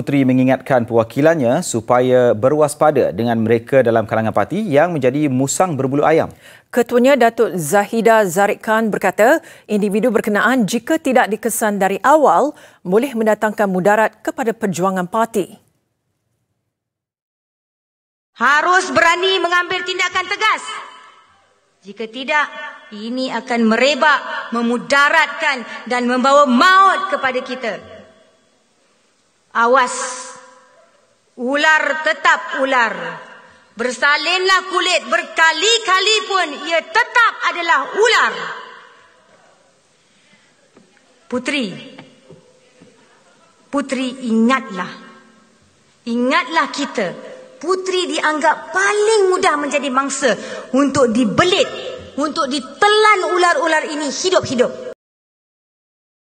Putri mengingatkan perwakilannya supaya berwaspada dengan mereka dalam kalangan parti yang menjadi musang berbulu ayam. Ketuanya Datuk Zahida Zarik Khan berkata, individu berkenaan jika tidak dikesan dari awal boleh mendatangkan mudarat kepada perjuangan parti. Harus berani mengambil tindakan tegas. Jika tidak, ini akan merebak, memudaratkan dan membawa maut kepada kita. Awas Ular tetap ular Bersalinlah kulit berkali-kali pun Ia tetap adalah ular Putri Putri ingatlah Ingatlah kita Putri dianggap paling mudah menjadi mangsa Untuk dibelit Untuk ditelan ular-ular ini hidup-hidup